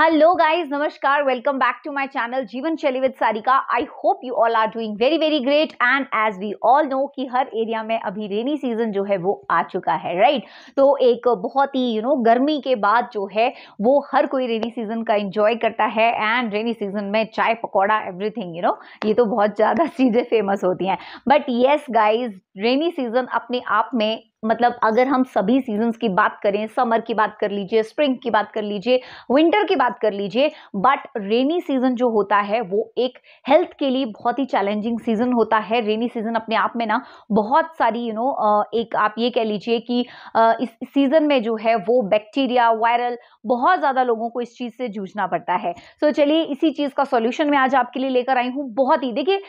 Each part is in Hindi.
हेलो गाइस नमस्कार welcome back to my channel Jeevan Shaili with Sarika I hope you all are doing very very great and as we all know कि हर एरिया में अभी रेनी सीजन जो है वो आ चुका है राइट right? तो एक बहुत ही यू नो गर्मी के बाद जो है वो हर कोई रेनी सीजन का एंजॉय करता है एंड रेनी सीजन में चाय पकौड़ा एवरीथिंग यू नो ये तो बहुत ज़्यादा चीज़ें फेमस होती हैं but yes guys rainy season अपने आप में मतलब अगर हम सभी सीजन्स की बात करें समर की बात कर लीजिए स्प्रिंग की बात कर लीजिए विंटर की बात कर लीजिए बट रेनी सीजन जो होता है वो एक हेल्थ के लिए बहुत ही चैलेंजिंग सीजन होता है रेनी सीजन अपने आप में ना बहुत सारी यू you नो know, एक आप ये कह लीजिए कि इस सीजन में जो है वो बैक्टीरिया वायरल बहुत ज़्यादा लोगों को इस चीज़ से जूझना पड़ता है सो so, चलिए इसी चीज़ का सोल्यूशन मैं आज आपके लिए लेकर आई हूँ बहुत ही देखिए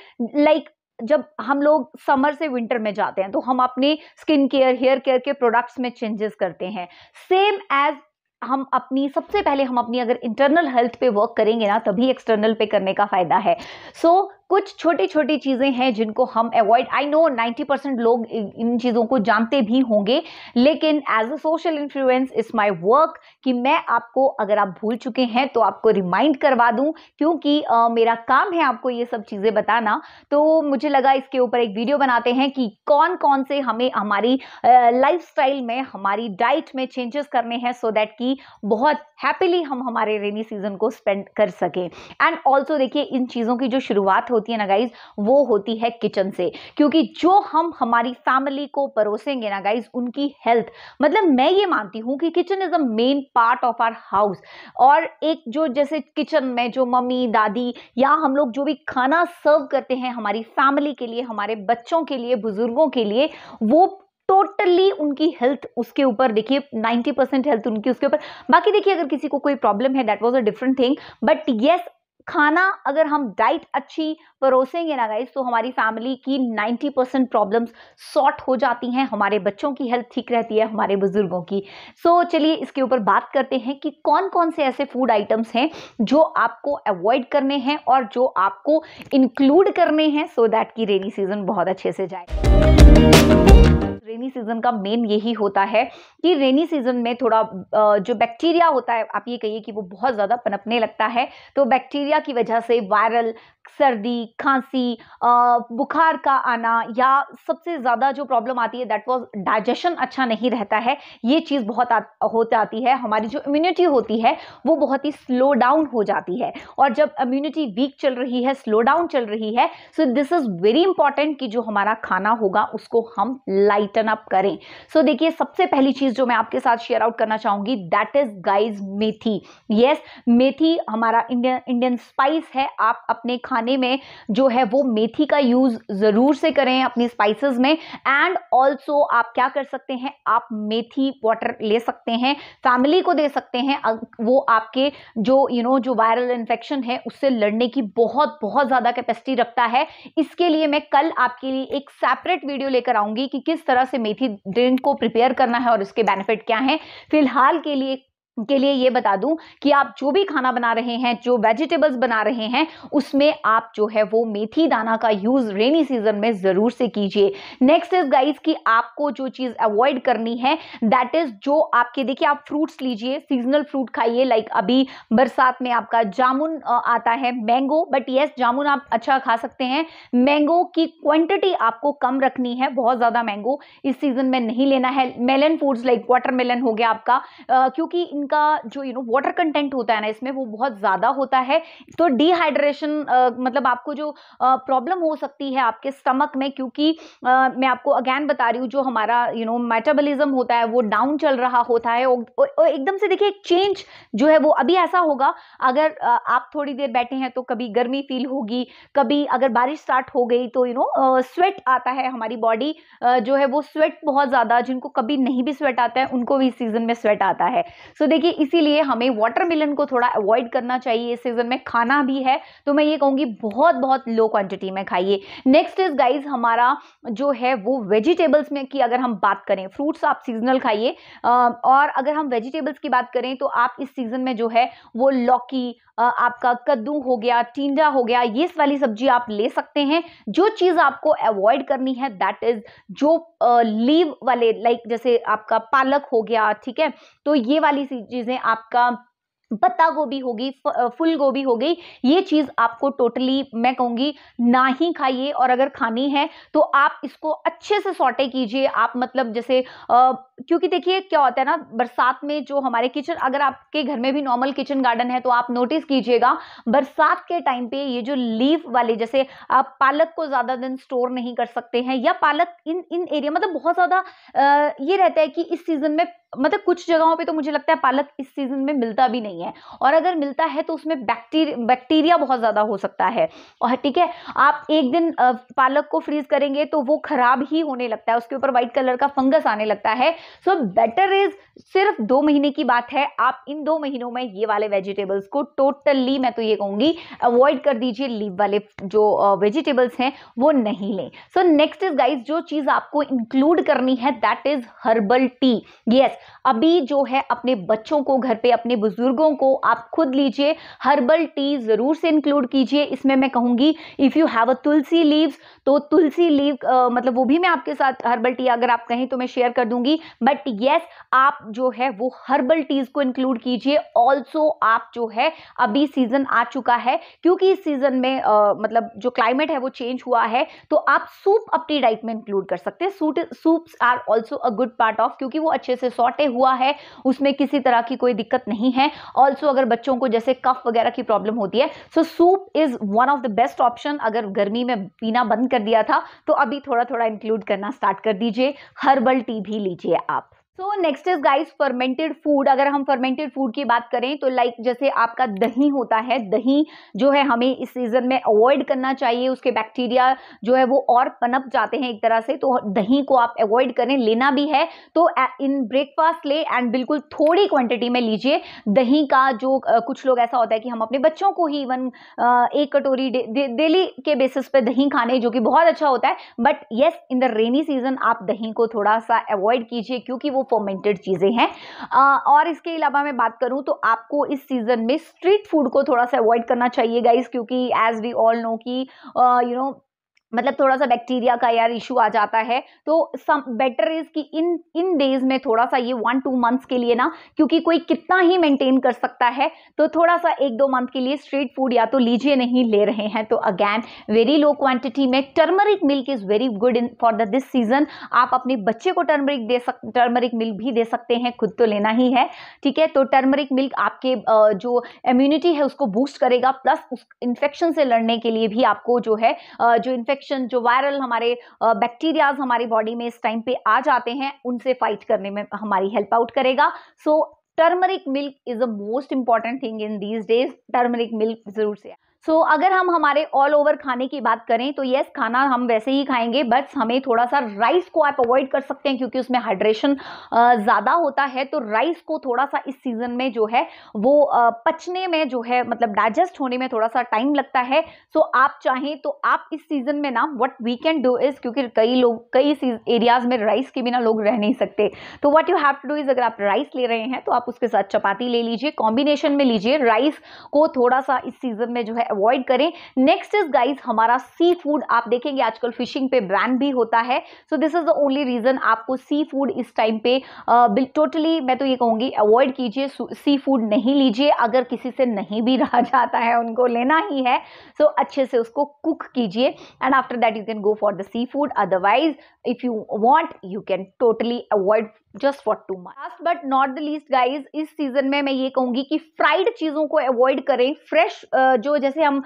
लाइक जब हम लोग समर से विंटर में जाते हैं तो हम अपने स्किन केयर हेयर केयर के प्रोडक्ट्स में चेंजेस करते हैं सेम एज हम अपनी सबसे पहले हम अपनी अगर इंटरनल हेल्थ पे वर्क करेंगे ना तभी एक्सटर्नल पे करने का फ़ायदा है सो so, कुछ छोटी छोटी चीज़ें हैं जिनको हम अवॉइड आई नो 90 परसेंट लोग इन चीज़ों को जानते भी होंगे लेकिन as a social influence is my work कि मैं आपको अगर आप भूल चुके हैं तो आपको रिमाइंड करवा दूं क्योंकि uh, मेरा काम है आपको ये सब चीज़ें बताना तो मुझे लगा इसके ऊपर एक वीडियो बनाते हैं कि कौन कौन से हमें हमारी लाइफ uh, में हमारी डाइट में चेंजेस करने हैं सो दैट कि बहुत हैप्पीली हम हमारे रेनी सीजन को स्पेंड कर सकें एंड ऑल्सो देखिए इन चीज़ों की जो शुरुआत हो होती है ना गाइज वो होती है किचन से क्योंकि जो हम हमारी फैमिली को परोसेंगे ना गाइज उनकी हेल्थ मतलब मैं ये मानती हूँ कि kitchen is a main part of our house और एक जो जैसे किचन में जो मम्मी दादी या हम लोग जो भी खाना सर्व करते हैं हमारी फैमिली के लिए हमारे बच्चों के लिए बुजुर्गों के लिए वो टोटली उनकी हेल्थ उसके ऊपर देखिए 90 परसेंट हेल्थ उनकी उसके ऊपर बाकी देखिए अगर किसी को कोई प्रॉब्लम है that was a different thing but yes खाना अगर हम डाइट अच्छी परोसेंगे ना गाइज तो हमारी फैमिली की 90 परसेंट प्रॉब्लम्स सॉर्ट हो जाती हैं हमारे बच्चों की हेल्थ ठीक रहती है हमारे बुजुर्गों की सो so, चलिए इसके ऊपर बात करते हैं कि कौन कौन से ऐसे फूड आइटम्स हैं जो आपको अवॉइड करने हैं और जो आपको इंक्लूड करने हैं सो so दैट की रेनी सीजन बहुत अच्छे से जाए रेनी सीज़न का मेन यही होता है कि रेनी सीज़न में थोड़ा जो बैक्टीरिया होता है आप ये कहिए कि वो बहुत ज़्यादा पनपने लगता है तो बैक्टीरिया की वजह से वायरल सर्दी खांसी बुखार का आना या सबसे ज़्यादा जो प्रॉब्लम आती है दैट वॉज डाइजेशन अच्छा नहीं रहता है ये चीज़ बहुत आ, हो जाती है हमारी जो इम्यूनिटी होती है वो बहुत ही स्लो डाउन हो जाती है और जब इम्यूनिटी वीक चल रही है स्लो डाउन चल रही है so this is very important कि जो हमारा खाना होगा उसको हम लाइटन अप करें सो so, देखिए सबसे पहली चीज़ जो मैं आपके साथ शेयर आउट करना चाहूँगी that is guys methi yes methi हमारा इंडियन इंडियन स्पाइस है आप अपने खाने खाने में जो है वो मेथी का यूज़ ज़रूर से करें अपनी स्पाइसेस में एंड ऑल्सो आप क्या कर सकते हैं आप मेथी वाटर ले सकते हैं फैमिली को दे सकते हैं वो आपके जो यू you नो know, जो वायरल इन्फेक्शन है उससे लड़ने की बहुत बहुत ज़्यादा कैपेसिटी रखता है इसके लिए मैं कल आपके लिए एक सेपरेट वीडियो लेकर आऊंगी कि किस तरह से मेथी ड्रिंक को प्रिपेयर करना है और इसके बेनिफिट क्या है फिलहाल के लिए के लिए ये बता दूं कि आप जो भी खाना बना रहे हैं जो वेजिटेबल्स बना रहे हैं उसमें आप जो है वो मेथी दाना का यूज़ रेनी सीजन में ज़रूर से कीजिए नेक्स्ट इज गाइस कि आपको जो चीज़ अवॉइड करनी है दैट इज़ जो आपके देखिए आप फ्रूट्स लीजिए सीजनल फ्रूट खाइए लाइक अभी बरसात में आपका जामुन आता है मैंगो बट येस जामुन आप अच्छा खा सकते हैं मैंगो की क्वांटिटी आपको कम रखनी है बहुत ज़्यादा मैंगो इस सीज़न में नहीं लेना है मेलन फूड्स लाइक वाटर हो गया आपका क्योंकि इन इनका जो यू नो वाटर कंटेंट होता है ना इसमें वो बहुत ज़्यादा होता है तो डिहाइड्रेशन uh, मतलब आपको जो प्रॉब्लम uh, हो सकती है आपके स्टमक में क्योंकि uh, मैं आपको अगेन बता रही हूँ जो हमारा यू नो मेटाबॉलिज्म होता है वो डाउन चल रहा होता है और, एकदम से देखिए एक चेंज जो है वो अभी ऐसा होगा अगर आप थोड़ी देर बैठे हैं तो कभी गर्मी फील होगी कभी अगर बारिश स्टार्ट हो गई तो यू नो स्वेट आता है हमारी बॉडी जो है वो स्वेट बहुत ज़्यादा जिनको कभी नहीं भी स्वेट आता है उनको भी सीज़न में स्वेट आता है सो so, देखिए इसीलिए हमें वाटरमेलन को थोड़ा अवॉइड करना चाहिए इस सीज़न में खाना भी है तो मैं ये कहूंगी बहुत बहुत लो क्वांटिटी में खाइए नेक्स्ट इज गाइज हमारा जो है वो वेजिटेबल्स में की अगर हम बात करें फ्रूट्स आप सीजनल खाइए और अगर हम वेजिटेबल्स की बात करें तो आप इस सीज़न में जो है वो लौकी आपका कद्दू हो गया टींडा हो गया ये वाली सब्जी आप ले सकते हैं जो चीज़ आपको अवॉइड करनी है दैट इज़ जो लीव वाले लाइक जैसे आपका पालक हो गया ठीक है तो ये वाली चीज़ें आपका पत्ता गोभी होगी फुल गोभी हो गई ये चीज़ आपको टोटली मैं कहूंगी ना ही खाइए और अगर खानी है तो आप इसको अच्छे से सॉटे कीजिए आप मतलब जैसे आ, क्योंकि देखिए क्या होता है ना बरसात में जो हमारे किचन अगर आपके घर में भी नॉर्मल किचन गार्डन है तो आप नोटिस कीजिएगा बरसात के टाइम पे ये जो लीफ वाले जैसे आप पालक को ज़्यादा दिन स्टोर नहीं कर सकते हैं या पालक इन इन एरिया मतलब बहुत ज़्यादा ये रहता है कि इस सीज़न में मतलब कुछ जगहों पे तो मुझे लगता है पालक इस सीज़न में मिलता भी नहीं है और अगर मिलता है तो उसमें बैक्टीरिया बैक्टीरिया बहुत ज़्यादा हो सकता है और ठीक है आप एक दिन पालक को फ्रीज करेंगे तो वो ख़राब ही होने लगता है उसके ऊपर व्हाइट कलर का फंगस आने लगता है सो बेटर इज़ सिर्फ दो महीने की बात है आप इन दो महीनों में ये वाले वेजिटेबल्स को टोटली मैं तो ये कहूंगी अवॉइड कर दीजिए लीव वाले जो वेजिटेबल्स हैं वो नहीं लें सो नेक्स्ट इज गाइज जो चीज़ आपको इंक्लूड करनी है that is herbal tea yes अभी जो है अपने बच्चों को घर पे अपने बुजुर्गों को आप खुद लीजिए हर्बल टी ज़रूर से इंक्लूड कीजिए इसमें मैं कहूंगी if you have a tulsi leaves तो तुलसी लीव आ, मतलब वो भी मैं आपके साथ हर्बल टी अगर आप कहें तो मैं शेयर कर दूंगी बट येस yes, आप जो है वो हर्बल टीज़ को इंक्लूड कीजिए ऑल्सो आप जो है अभी सीज़न आ चुका है क्योंकि इस सीज़न में आ, मतलब जो क्लाइमेट है वो चेंज हुआ है तो आप सूप अपनी डाइट में इंक्लूड कर सकते हैं सूट soups are also a good part of क्योंकि वो अच्छे से सॉल्व लौटे हुआ है उसमें किसी तरह की कोई दिक्कत नहीं है ऑल्सो अगर बच्चों को जैसे कफ वगैरह की प्रॉब्लम होती है so soup is one of the best option अगर गर्मी में पीना बंद कर दिया था तो अभी थोड़ा थोड़ा इंक्लूड करना स्टार्ट कर दीजिए हर्बल टी भी लीजिए आप so next is guys fermented food अगर हम फर्मेंटेड फूड की बात करें तो लाइक like जैसे आपका दही होता है दही जो है हमें इस सीजन में अवॉइड करना चाहिए उसके बैक्टीरिया जो है वो और पनप जाते हैं एक तरह से तो दही को आप अवॉइड करें लेना भी है तो इन ब्रेकफास्ट ले एंड बिल्कुल थोड़ी क्वांटिटी में लीजिए दही का जो कुछ लोग ऐसा होता है कि हम अपने बच्चों को ही इवन एक कटोरी डेली के बेसिस पे दही खाने जो कि बहुत अच्छा होता है but yes in the rainy season आप दही को थोड़ा सा अवॉइड कीजिए क्योंकि वो फर्मेंटेड चीज़ें हैं और इसके अलावा मैं बात करूँ तो आपको इस सीज़न में स्ट्रीट फूड को थोड़ा सा अवॉइड करना चाहिए गाइज क्योंकि एज वी ऑल नो कि यू नो मतलब थोड़ा सा बैक्टीरिया का यार इशू आ जाता है तो सम बेटर इज़ कि इन इन डेज में थोड़ा सा ये वन टू मंथ्स के लिए ना क्योंकि कोई कितना ही मेंटेन कर सकता है तो थोड़ा सा एक दो मंथ के लिए स्ट्रीट फूड या तो लीजिए नहीं ले रहे हैं तो अगैन वेरी लो क्वांटिटी में turmeric milk is very good in for the this season आप अपने बच्चे को टर्मरिक दे सक टर्मरिक मिल्क भी दे सकते हैं खुद तो लेना ही है ठीक है तो टर्मरिक मिल्क आपके जो इम्यूनिटी है उसको बूस्ट करेगा प्लस उस इन्फेक्शन से लड़ने के लिए भी आपको जो है जो इन्फेक्शन इन्फेक्शन जो वायरल हमारे बैक्टीरियाज हमारी बॉडी में इस टाइम पे आ जाते हैं उनसे फाइट करने में हमारी हेल्प आउट करेगा so turmeric milk is a most important thing in these days turmeric milk जरूर से सो so, अगर हम हमारे ऑल ओवर खाने की बात करें तो येस खाना हम वैसे ही खाएंगे बट हमें थोड़ा सा राइस को आप अवॉइड कर सकते हैं क्योंकि उसमें हाइड्रेशन ज़्यादा होता है तो राइस को थोड़ा सा इस सीज़न में जो है वो पचने में जो है मतलब डाइजेस्ट होने में थोड़ा सा टाइम लगता है सो so, आप चाहें तो आप इस सीज़न में ना what we can do is क्योंकि कई लोग कई एरियाज़ में राइस के बिना लोग रह नहीं सकते तो what you have to do is अगर आप राइस ले रहे हैं तो आप उसके साथ चपाती ले लीजिए कॉम्बिनेशन में लीजिए राइस को थोड़ा सा इस सीज़न में जो है अवॉइड करें नेक्स्ट इज गाइज हमारा सी फूड आप देखेंगे आजकल फिशिंग पे बैन भी होता है so this is the only reason आपको सी फूड इस टाइम पे टोटली मैं तो ये कहूंगी अवॉइड कीजिए सी फूड नहीं लीजिए अगर किसी से नहीं भी रहा जाता है उनको लेना ही है सो so, अच्छे से उसको कुक कीजिए and after that you can go for the sea food otherwise if you want you can totally avoid just for two मास्ट last but not the least guys इस सीजन में मैं ये कहूंगी कि फ्राइड चीजों को अवॉइड करें फ्रेश जो जैसे हम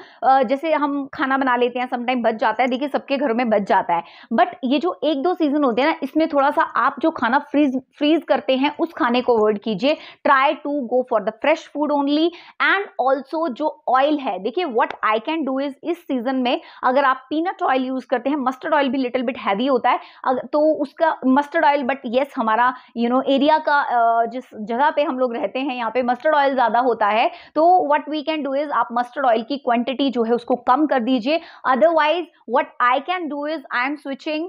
जैसे हम खाना बना लेते हैं समटाइम बच जाता है देखिए सबके घरों में बच जाता है बट ये जो एक दो सीजन होते हैं ना इसमें थोड़ा सा आप जो खाना फ्रीज फ्रीज करते हैं उस खाने को अवॉइड कीजिए try to go for the fresh food only and also जो ऑयल है देखिए what I can do is इस सीजन में अगर आप पीनट ऑयल यूज करते हैं मस्टर्ड ऑयल भी लिटिल बिट हैवी होता है तो उसका मस्टर्ड ऑयल बट येस हमारा यू नो एरिया का uh, जिस जगह पे हम लोग रहते हैं यहाँ पे मस्टर्ड ऑयल ज़्यादा होता है तो what we can do is आप मस्टर्ड ऑयल की क्वांटिटी जो है उसको कम कर दीजिए otherwise what I can do is I am switching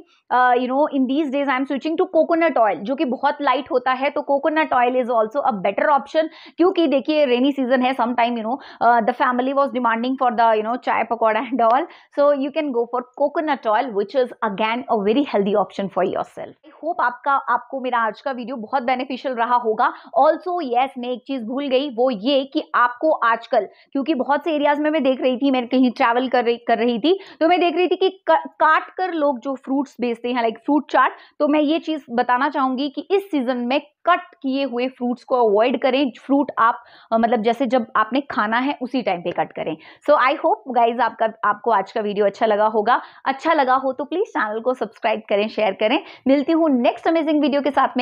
you know in these days I am switching to coconut oil जो कि बहुत लाइट होता है तो coconut oil is also a better option क्योंकि देखिए रेनी सीजन है sometime you know the family was demanding for the you no चाय pakora and all so you can go for coconut oil which is again a very healthy option for yourself I hope आपका आपको मेरा आज का वीडियो बहुत बेनिफिशियल रहा होगा ऑल्सो यस yes, मैं एक चीज भूल गई वो ये कि आपको आजकल क्योंकि बहुत से एरियाज में मैं देख रही थी मैं कहीं ट्रैवल कर रही कर रही थी तो मैं देख रही थी कि का, काट कर लोग जो फ्रूट्स बेचते हैं लाइक फ्रूट चाट तो मैं ये चीज बताना चाहूंगी कि इस सीजन में कट किए हुए फ्रूट्स को अवॉइड करें फ्रूट आप मतलब जैसे जब आपने खाना है उसी टाइम पे कट करें सो आई होप गाइज आपका आपको आज का वीडियो अच्छा लगा होगा अच्छा लगा हो तो प्लीज चैनल को सब्सक्राइब करें शेयर करें मिलती हूँ नेक्स्ट अमेजिंग वीडियो के साथ में